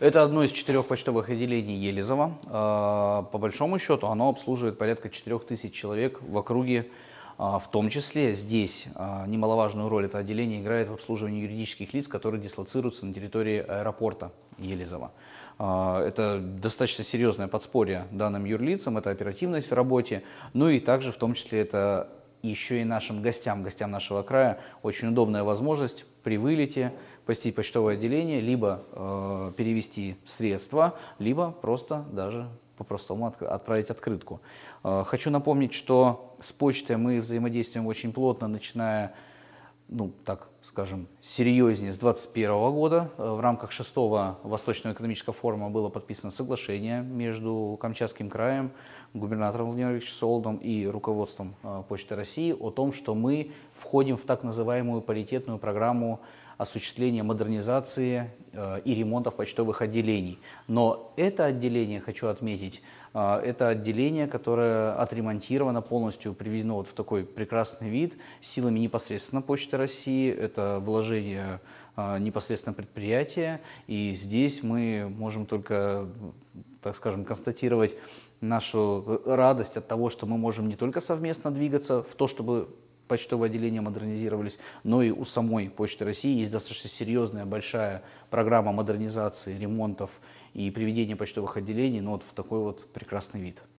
Это одно из четырех почтовых отделений Елизова. А, по большому счету оно обслуживает порядка 4000 человек в округе. А, в том числе здесь а, немаловажную роль это отделение играет в обслуживании юридических лиц, которые дислоцируются на территории аэропорта Елизова. Это достаточно серьезное подспорье данным юрлицам, это оперативность в работе, ну и также в том числе это еще и нашим гостям, гостям нашего края, очень удобная возможность при вылете посетить почтовое отделение, либо э, перевести средства, либо просто даже по-простому от, отправить открытку. Э, хочу напомнить, что с почтой мы взаимодействуем очень плотно, начиная ну, так скажем, серьезнее, с 2021 года э, в рамках 6-го Восточного экономического форума было подписано соглашение между Камчатским краем, губернатором Владимиром Солдом и руководством э, Почты России о том, что мы входим в так называемую паритетную программу осуществления модернизации э, и ремонтов почтовых отделений. Но это отделение, хочу отметить, э, это отделение, которое отремонтировано полностью, приведено вот в такой прекрасный вид силами непосредственно Почты России. Это вложение э, непосредственно предприятия. И здесь мы можем только, так скажем, констатировать нашу радость от того, что мы можем не только совместно двигаться в то, чтобы почтовые отделения модернизировались, но и у самой Почты России есть достаточно серьезная большая программа модернизации, ремонтов и приведения почтовых отделений ну, вот в такой вот прекрасный вид.